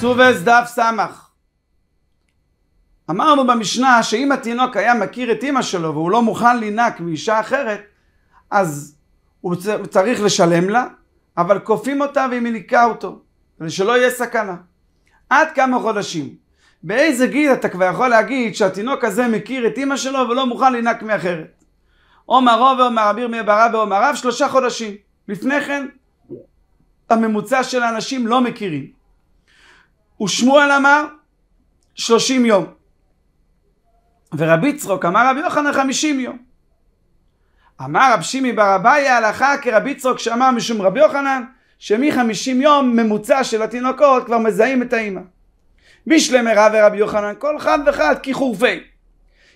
סובס דף סמך. אמרנו במשנה שאם התינוק היה מכיר את אימא שלו והוא לא מוכן לינק מאישה אחרת, אז הוא צריך לשלם לה, אבל כופים אותה והיא מניקה אותו, כדי שלא יהיה סכנה. עד כמה חודשים. באיזה גיל אתה כבר יכול להגיד שהתינוק הזה מכיר את אימא שלו ולא מוכן לינק מאחרת? עומר רוב ועומר אביר מאברה ועומר רב, שלושה חודשים. לפני כן, הממוצע של האנשים לא מכירים. ושמואל אמר שלושים יום. ורבי צרוק אמר רבי יוחנן חמישים יום. אמר רב שימי בר אביי ההלכה כרבי צרוק שאמר משום רבי יוחנן שמחמישים יום ממוצע של התינוקות כבר מזהים את האימא. בישלמרה ורבי יוחנן כל חד וחד כחורפי.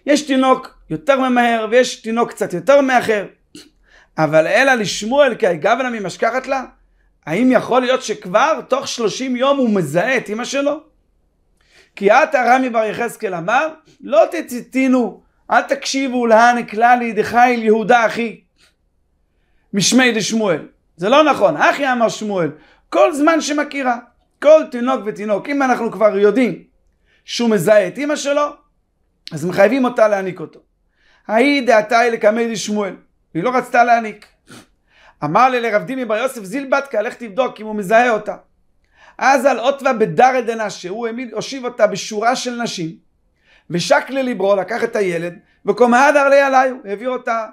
יש תינוק יותר ממהר ויש תינוק קצת יותר מאחר. אבל אלא לשמואל כי היא משכחת לה האם יכול להיות שכבר תוך שלושים יום הוא מזהה את אמא שלו? כי עתה רמי בר יחזקאל אמר, לא תציתינו, אל תקשיבו להנקלה אל יהודה אחי, משמי דשמואל. זה לא נכון, אחי אמר שמואל, כל זמן שמכירה, כל תינוק ותינוק, אם אנחנו כבר יודעים שהוא מזהה את אמא שלו, אז מחייבים אותה להעניק אותו. ההיא דעתה היא לקמי דשמואל, היא לא רצתה להעניק. אמר לי לרב דימי בר יוסף זילבטקה, לך תבדוק אם הוא מזהה אותה. אז על עוטווה בדר עדנה, שהוא העמיד, הושיב אותה בשורה של נשים, ושק לליברו, לקח את הילד, וקומה וקומהדר לי עליו, העביר אותה,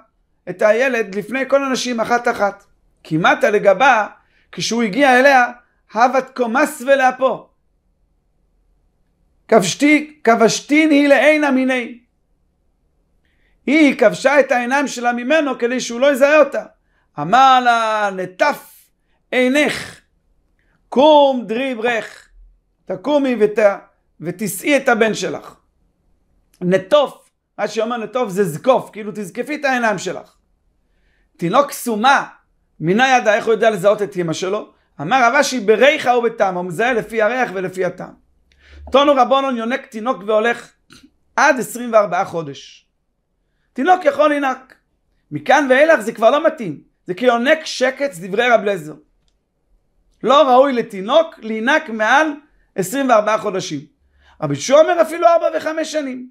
את הילד, לפני כל הנשים, אחת-אחת. כמעטה לגבה, כשהוא הגיע אליה, הבת קומס ולאפו. כבשתי, כבשתין היא לעינה מיני. היא כבשה את העיניים שלה ממנו כדי שהוא לא יזהה אותה. אמר לה לטף עינך, קום דרי ברך, תקומי ות, ותישאי את הבן שלך. נטוף, מה שאומר נטוף זה זקוף, כאילו תזקפי את העיניים שלך. תינוק סומה, מינה ידה, איך הוא יודע לזהות את אמא שלו? אמר רבה שהיא בריחה ובטעם, הוא מזהה לפי הריח ולפי הטעם. טונו רבונו יונק תינוק והולך עד 24 חודש. תינוק יכול לנהג. מכאן ואילך זה כבר לא מתאים. זה כי כאילו יונק שקץ דברי רב לזר. לא ראוי לתינוק להינק מעל 24 חודשים. רבי שוע אומר אפילו 4 ו-5 שנים.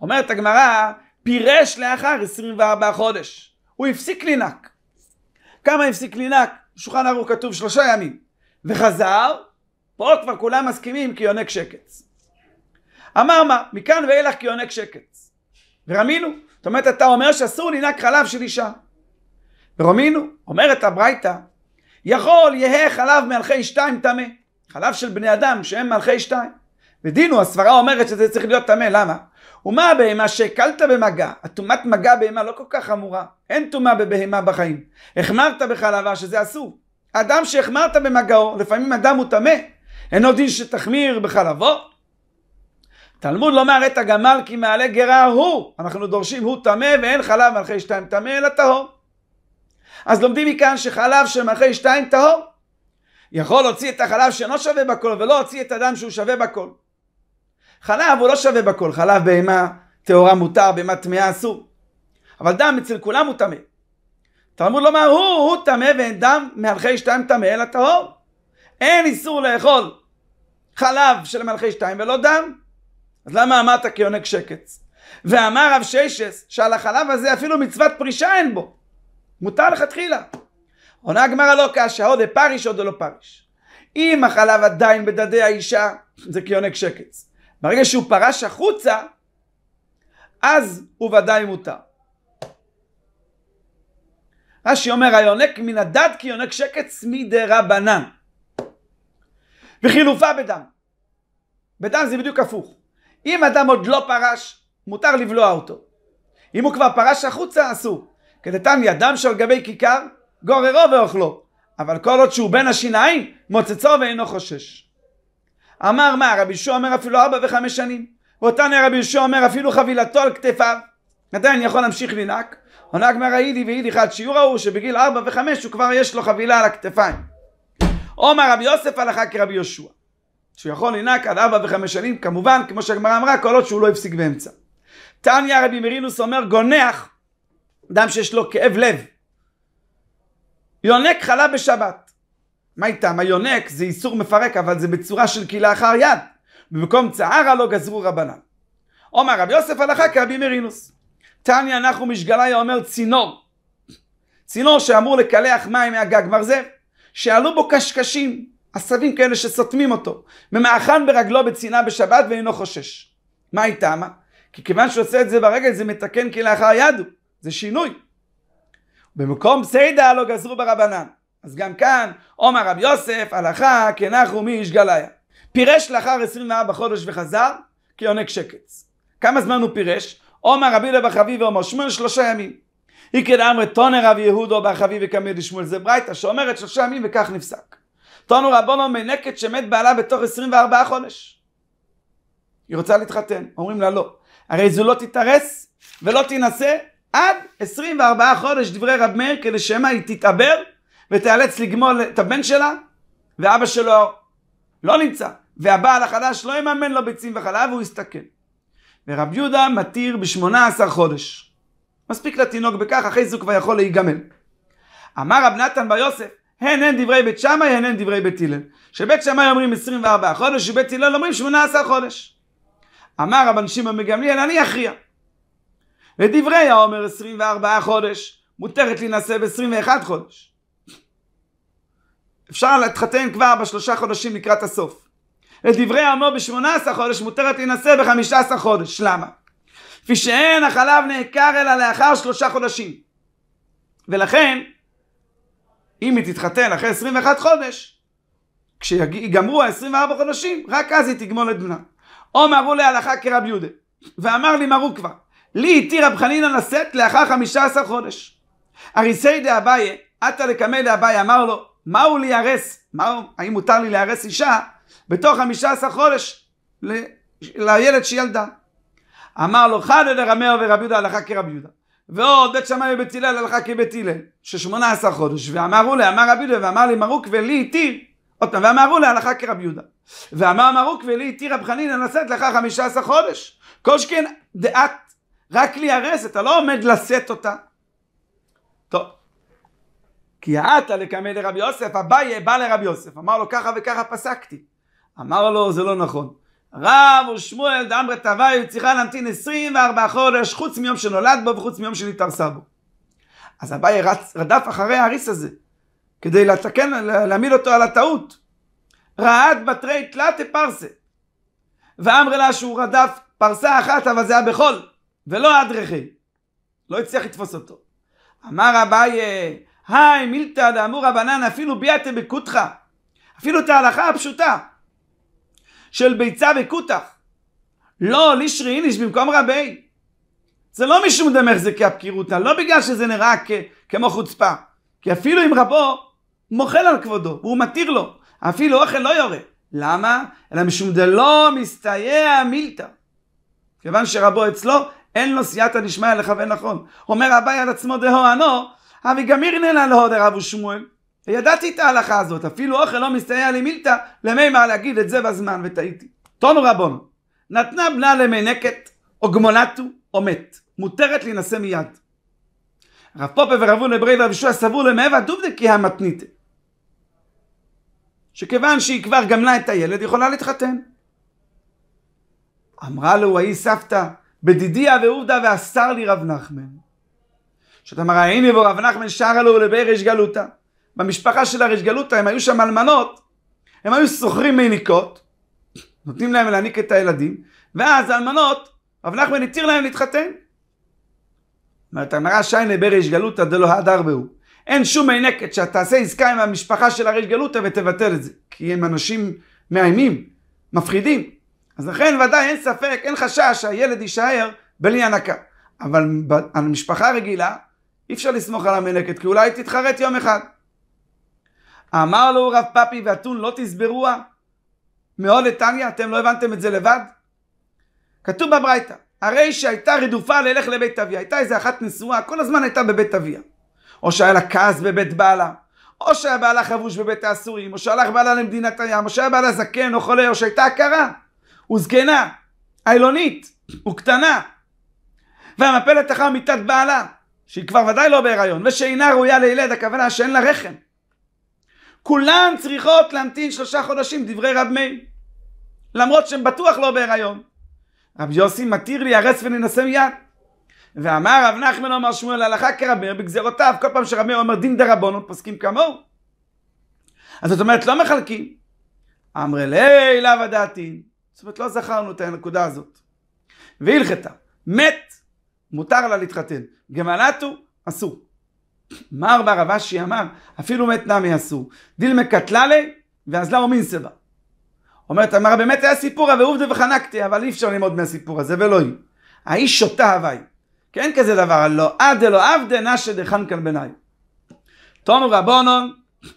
אומרת הגמרא, פירש לאחר 24 חודש. הוא הפסיק לינק. כמה הפסיק לינק? בשולחן ערוך כתוב שלושה ימים. וחזר, פה כבר כולם מסכימים כי יונק שקץ. אמר מה, מכאן ואילך כי יונק שקץ. ורמינו, זאת אומרת אתה אומר שאסור לינק חלב של אישה. ורומינו, אומרת הברייתא, יכול יהא חלב מהלכי שתיים טמא. חלב של בני אדם שהם מהלכי שתיים. ודינו, הסברה אומרת שזה צריך להיות טמא, למה? ומה הבהמה שהקלת במגע? הטומאת מגע בהמה לא כל כך אמורה, אין טומאה בבהמה בחיים. החמרת בחלבה שזה אסור. אדם שהחמרת במגעו, לפעמים אדם הוא טמא. אינו דין שתחמיר בחלבו. תלמוד לומר לא את הגמל כי מעלה גרה הוא. אנחנו דורשים הוא טמא ואין חלב מלכי שתיים טמא אלא טהור. אז לומדים מכאן שחלב שמאחרי שתיים טהור. יכול להוציא את החלב שאינו שווה בכל ולא הוציא את הדם שהוא שווה בכל. חלב הוא לא שווה בכל, חלב בהמה טהורה מותר, בהמה טמאה אסור. אבל דם אצל כולם הוא טמא. תלמוד לומר הוא, הוא טמא ואין דם מהלכי שתיים טמא אלא טהור. אין איסור לאכול חלב של מלכי שתיים ולא דם. אז למה אמרת כיונק שקץ? ואמר רב ששס שעל החלב הזה אפילו מצוות פרישה אין בו. מותר לכתחילה. עונה הגמרא לא קשה, עוד פריש עוד לא פריש. אם החלב עדיין בדדי האישה, זה כיונק שקץ. ברגע שהוא פרש החוצה, אז הוא ודאי מותר. רש"י אומר, היונק מן הדת כיונק שקץ רבנן. וחילופה בדם. בדם זה בדיוק הפוך. אם אדם עוד לא פרש, מותר לבלוע אותו. אם הוא כבר פרש החוצה, אסור. כדתניא דם שעל גבי כיכר גוררו ואוכלו. אבל כל עוד שהוא בין השיניים מוצצו ואינו חושש. אמר מה רבי יהושע אומר אפילו ארבע וחמש שנים. ואותנו רבי יהושע אומר אפילו חבילתו על כתפיו. עדיין יכול להמשיך לנהק עונה גמרא יידי ויידי חד שיעור ההוא שבגיל ארבע וחמש הוא כבר יש לו חבילה על הכתפיים. עומר רבי יוסף הלכה כרבי יהושע. שהוא יכול לנהק עד ארבע וחמש שנים כמובן כמו שהגמרא אמרה כל עוד שהוא לא הפסיק באמצע. תניא רבי מרינוס אומר גונח אדם שיש לו כאב לב. יונק חלה בשבת. מה איתם? היונק זה איסור מפרק, אבל זה בצורה של אחר יד. במקום צערה לא גזרו רבנן. אומר רבי יוסף הלכה כרבי מרינוס. תניא אנחנו משגליה אומר צינור. צינור שאמור לקלח מים מהגג מרזב, שעלו בו קשקשים, עשבים כאלה שסותמים אותו, ממאכן ברגלו בצנעה בשבת ואינו חושש. מה איתם? כי כיוון שהוא עושה את זה ברגל זה מתקן כלאחר יד הוא. זה שינוי. במקום סיידה לא גזרו ברבנן. אז גם כאן, עומר רב יוסף, הלכה כנחו מי איש גליה. פירש לאחר 24 חודש וחזר, כיונק שקץ. כמה זמן הוא פירש? עומר רבי לבר חביב ואומר שמואל שלושה ימים. איקד אמרי טונר רב יהודו בר חביב וקמיר לשמואל זה ברייתא שאומרת שלושה ימים וכך נפסק. טונו רבונו מנקת שמת בעלה בתוך 24 חודש. היא רוצה להתחתן, אומרים לה לא. הרי זו לא תתארס ולא תינשא עד 24 חודש דברי רב מאיר, כדי שמא היא תתעבר ותיאלץ לגמול את הבן שלה, ואבא שלו לא נמצא, והבעל החדש לא יממן לו ביצים וחלב, והוא יסתכן. ורב יהודה מתיר ב-18 חודש. מספיק לתינוק בכך, אחרי זה הוא כבר יכול להיגמל. אמר רב נתן בר יוסף, הן הן דברי בית שמאי, הן הן דברי בית הלל. שבית שמאי אומרים 24 חודש, ובית הלל אומרים 18 חודש. אמר רבן שמעון מגמליאל, אני אכריע. לדברי העומר 24 חודש, מותרת להינשא ב-21 חודש. אפשר להתחתן כבר בשלושה חודשים לקראת הסוף. לדברי עמו ב-18 חודש מותרת להינשא ב-15 חודש. למה? כפי שאין החלב נעקר אלא לאחר שלושה חודשים. ולכן, אם היא תתחתן אחרי 21 חודש, כשיגמרו ה-24 חודשים, רק אז היא תגמול את בנה. עומר אמרו להלכה כרב יהודה, ואמר לי מרו כבר, לי התיר רב חנינא לשאת לאחר חמישה עשר חודש. הריסי דאביי, עתה לקמא דאביי, אמר לו, מהו להיהרס? מהו, האם מותר לי להיהרס אישה בתוך חמישה עשר חודש ל... לילד שילדה? אמר לו חדא דרמאו ורבי יהודה הלכה כרבי יהודה. ועוד בית שמאי ובית הלל הלכה כבית הלל, ששמונה עשר חודש, ואמרו לה, אמר רבי יהודה, ואמר לי מרוק ולי התיר, עוד פעם, ואמרו לה הלכה כרבי יהודה. ואמר מרוק ולי התיר רב חנינא לשאת לאחר חמישה עשר חודש. כל שכן דעת רק ליירס, אתה לא עומד לשאת אותה. טוב. כי האטה לקמא לרבי יוסף, אביי בא לרבי יוסף, אמר לו ככה וככה פסקתי. אמר לו זה לא נכון. רב ושמואל דאמרי תוואי צריכה להמתין 24 חודש חוץ מיום שנולד בו וחוץ מיום שנתערסה בו. אז אביי רדף אחרי האריס הזה כדי לתקן, להעמיד אותו על הטעות. רעד בתרי תלת פרסה. ואמרי לה שהוא רדף פרסה אחת אבל זה היה בחול. ולא אדרכי. לא הצליח לתפוס אותו. אמר אביי, היי מילתא דאמור רבנן אפילו ביאתם בקותחא. אפילו את ההלכה הפשוטה של ביצה וקותח. לא, לישרי איניש במקום רבי. זה לא משום דמך זה כהפקירותא, לא בגלל שזה נראה כ- כמו חוצפה. כי אפילו אם רבו מוחל על כבודו, והוא מתיר לו, אפילו אוכל לא יורה. למה? אלא משום דלא מסתייע מילתא. כיוון שרבו אצלו, אין לו סייעתא דשמיא לכוון נכון. אומר אביי על עצמו דהואנו, אבי גמיר ננה להו דרבו שמואל. ידעתי את ההלכה הזאת, אפילו אוכל לא מסתייע לי מילתא, למימר להגיד את זה בזמן, וטעיתי. תונו רבון, נתנה בנה למנקת, או גמונתו, או מת. מותרת להינשא מיד. רב פופה ורבו לברי ברי ורב ישוע סבור למעבר דובדקי המתניתה. שכיוון שהיא כבר גמלה את הילד, יכולה להתחתן. אמרה לו, האי סבתא, בדידיה ועובדה ואסר לי רב נחמן. שאתה מראה הנה רב נחמן שרה לו לבי ריש גלותא. במשפחה של הריש גלותא הם היו שם אלמנות, הם היו שוכרים מניקות, נותנים להם להניק את הילדים, ואז האלמנות, רב נחמן התיר להם להתחתן. אומרת המראה שיינה בריש גלותא דלא הדר בהו. אין שום מינקת שתעשה עסקה עם המשפחה של הריש גלותא ותבטל את זה, כי הם אנשים מאיימים, מפחידים. אז לכן ודאי אין ספק, אין חשש שהילד יישאר בלי הנקה. אבל על משפחה רגילה אי אפשר לסמוך על המלקת, כי אולי תתחרט יום אחד. אמר לו רב פאפי ואתון לא תסברוה מאוד לטניה, אתם לא הבנתם את זה לבד? כתוב בברייתא, הרי שהייתה רדופה ללך לבית אביה, הייתה איזה אחת נשואה, כל הזמן הייתה בבית אביה. או שהיה לה כעס בבית בעלה, או שהיה בעלה חבוש בבית האסורים, או שהלך בעלה למדינת הים, או שהיה בעלה זקן או חולה, או שהייתה עקרה. וזקנה, עילונית, וקטנה. והמפלת אחר מיתת בעלה, שהיא כבר ודאי לא בהיריון, ושאינה ראויה לילד, הכוונה שאין לה רחם. כולן צריכות להמתין שלושה חודשים, דברי רב מאיר. למרות שהן בטוח לא בהיריון. רב יוסי מתיר להיהרס וננסה מיד. ואמר רב נחמן אמר שמואל הלכה כרב מאיר בגזרותיו, כל פעם שרב מאיר אומר דין דרבונות פוסקים כמוהו. אז זאת אומרת לא מחלקים. אמרי לילה ודעתי, זאת אומרת, לא זכרנו את הנקודה הזאת. והלכתה, מת, מותר לה להתחתן. גמלתו, אסור. מר בר אבשי אמר, אפילו מת נמי אסור. דיל דילמה קטללי, ואזלה ומינסבה. אומרת הגמרא, באמת היה סיפור, אבל עובדה וחנקתי, אבל אי אפשר ללמוד מהסיפור הזה, ולא היא. האיש שותה הווי. כן כזה דבר, לא עד אלו עבדה נשא דחנקן ביניי. תאמר רבונו,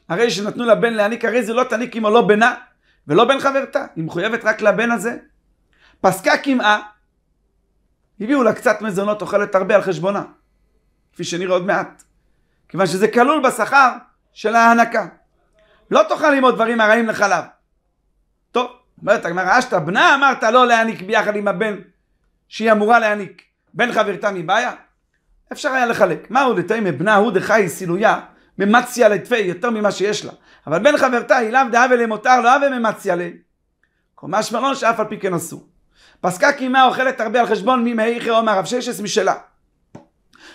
הרי שנתנו לבן להניק, הרי זה לא תניק עמו לא בנה, ולא בן חברתה, היא מחויבת רק לבן הזה. פסקה קמעה, הביאו לה קצת מזונות, אוכלת הרבה על חשבונה, כפי שנראה עוד מעט. כיוון שזה כלול בשכר של ההנקה. לא תאכל ללמוד דברים הרעים לחלב. טוב, אומרת הגמרא, אשתא בנה אמרת לא להעניק ביחד עם הבן שהיא אמורה להעניק. בן חברתה מבעיה? אפשר היה לחלק. מהו דתימא בנה הוא דחי סילויה ממציה לתפי, יותר ממה שיש לה. אבל בן חברתה היא לאו דהבה למותר, לא אבל ממציה ליה. קומה שמרון שאף על פי כן אסור. פסקה קימה אוכלת הרבה על חשבון מי מימי או מהרב ששס משלה.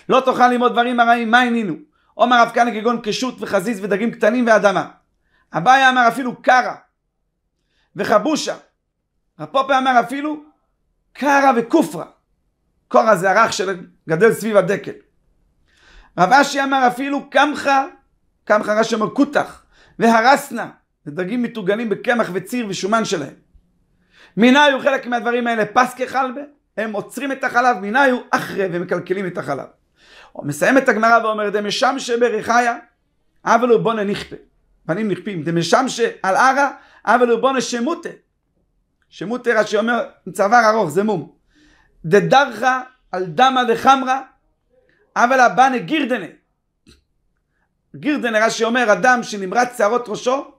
לא תאכל ללמוד דברים הרעים, מה הנינו? עומר רב כהנא כגון קשות וחזיז ודגים קטנים ואדמה. אביה אמר אפילו קרא וחבושה. רב פופה אמר אפילו קרא וכופרה. קורא זה הרך שגדל סביב הדקל. רב אשי אמר אפילו קמחה, קמחה רש"י אמר קותח, והרסנה, זה דגים מטוגנים בקמח וציר ושומן שלהם. מיניו חלק מהדברים האלה פסקי חלבה, הם עוצרים את החלב, מיניו אחרי ומקלקלים את החלב. הוא מסיים את הגמרא ואומר דמשם אבל הוא בונה נכפה, פנים נכפים, דמשם שעל ערה אבל הוא בונה שמוטה. שמוטה רש"י אומר צוואר ארוך זה מום, דדרך על דמא דחמרה אבל הבנה גירדנה. גירדנה רש"י אומר, אדם שנמרץ שערות ראשו,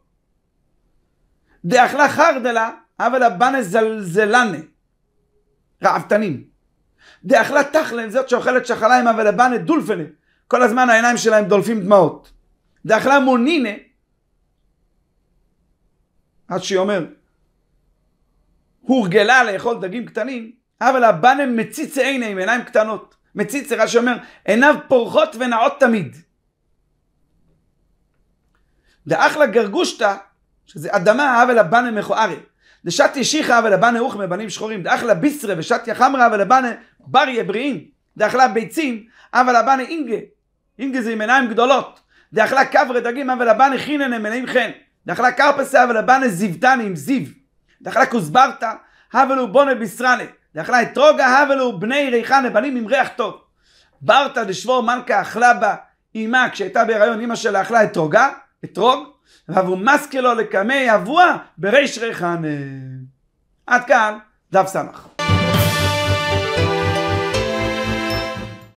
דאכלה חרדלה, אבל הבנה זלזלנה. רעבתנים. דאכלה תכלן, זאת שאוכלת שחליים, אבל הבנה דולפנה. כל הזמן העיניים שלהם דולפים דמעות. דאכלה מונינה, עד שהיא אומר, הורגלה לאכול דגים קטנים, אבל הבנה מציץ עיני עם עיניים קטנות. מציץ רש"י אומר, עיניו פורחות ונעות תמיד. דאחלה גרגושתא, שזה אדמה אבל הבנה מכוערי. דשת ישיחא אבל הבנה אוכמה מבנים שחורים. דאחלה ביסרה ושתיה חמרה אבל הבנה בריה בריאים. דאחלה ביצים אבל הבנה אינגה. אינגה זה עם עיניים גדולות. דאחלה כברה דגים אבל הבנה חינן הם עיניים חן. דאחלה קרפסה אבל הבנה זיוותני עם זיו. דאחלה כוסברתא אבל הוא בונה ביסרנה. דאכלה אתרוג ההבלו בני ריחן לבנים עם ריח טוב. ברתא דשבור מלכה אכלה בה אימה כשהייתה בהיריון אימא שלה אכלה אתרוגה, אתרוג, ואבו מסקלו לקמי אבוה בריש ריחן. עד כאן דף סמך.